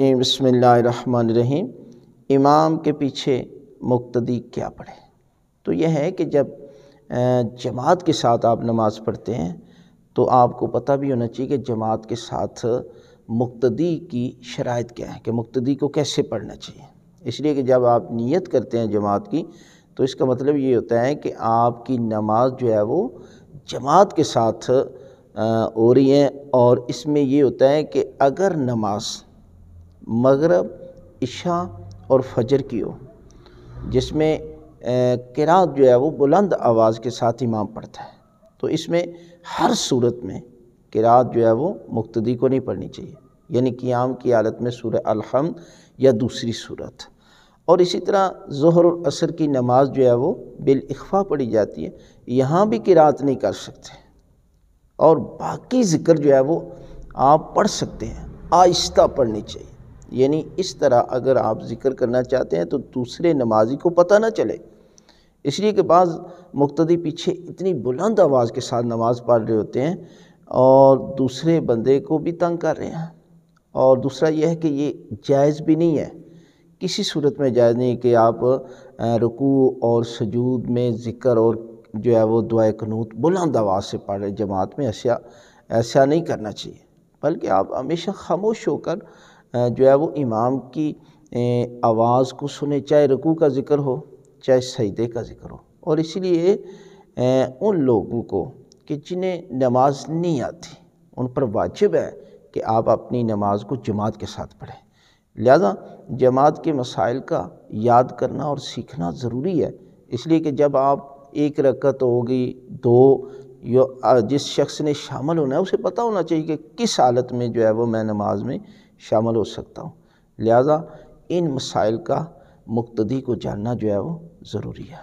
जी बसमीम इमाम के पीछे मुक्तदी क्या पढ़े तो यह है कि जब जमात के साथ आप नमाज़ पढ़ते हैं तो आपको पता भी होना चाहिए कि जमात के साथ मुक्तदी की शरात क्या है कि मुक्तदी को कैसे पढ़ना चाहिए इसलिए कि जब आप नियत करते हैं जमात की तो इसका मतलब ये होता है कि आपकी नमाज जो है वो जमात के साथ हो रही है और इसमें ये होता है कि अगर नमाज़ मगरब इशा और फजर की हो जिसमें किरात जो है वो बुलंद आवाज़ के साथ इमाम पढ़ता है तो इसमें हर सूरत में किरात जो है वो मुक्तदी को नहीं पढ़नी चाहिए यानी क़ियाम की हालत में सूर अलहम या दूसरी सूरत और इसी तरह जहर और असर की नमाज जो है वो बिलखफ़ा पढ़ी जाती है यहाँ भी किरात नहीं कर सकते और बाकी ज़िक्र जो है वो आप पढ़ सकते हैं आहिस्ता पढ़नी चाहिए यानी इस तरह अगर आप ज़िक्र करना चाहते हैं तो दूसरे नमाजी को पता ना चले इसलिए कि बाज़ मुक्तदी पीछे इतनी बुलंद आवाज़ के साथ नमाज़ पढ़ रहे होते हैं और दूसरे बंदे को भी तंग कर रहे हैं और दूसरा यह है कि ये जायज़ भी नहीं है किसी सूरत में जायज़ नहीं कि आप रुकू और सजूद में ज़िक्र और जो है वो दुआ कनूत बुलंद आवाज़ से पढ़ रहे जमात में ऐसा ऐसा नहीं करना चाहिए बल्कि आप हमेशा खामोश होकर जो है वो इमाम की आवाज़ को सुने चाहे रकू का ज़िक्र हो चाहे सईदे का ज़िक्र हो और इसलिए उन लोगों को कि जिन्हें नमाज नहीं आती उन पर वाजिब है कि आप अपनी नमाज को जमात के साथ पढ़ें लिहाजा जमात के मसाइल का याद करना और सीखना ज़रूरी है इसलिए कि जब आप एक रकत होगी दो यो जिस शख्स ने शामिल होना है उसे पता होना चाहिए कि किस हालत में जो है वो मैं नमाज में शामिल हो सकता हूँ लिहाजा इन मसाइल का मुक्तदी को जानना जो है वो ज़रूरी है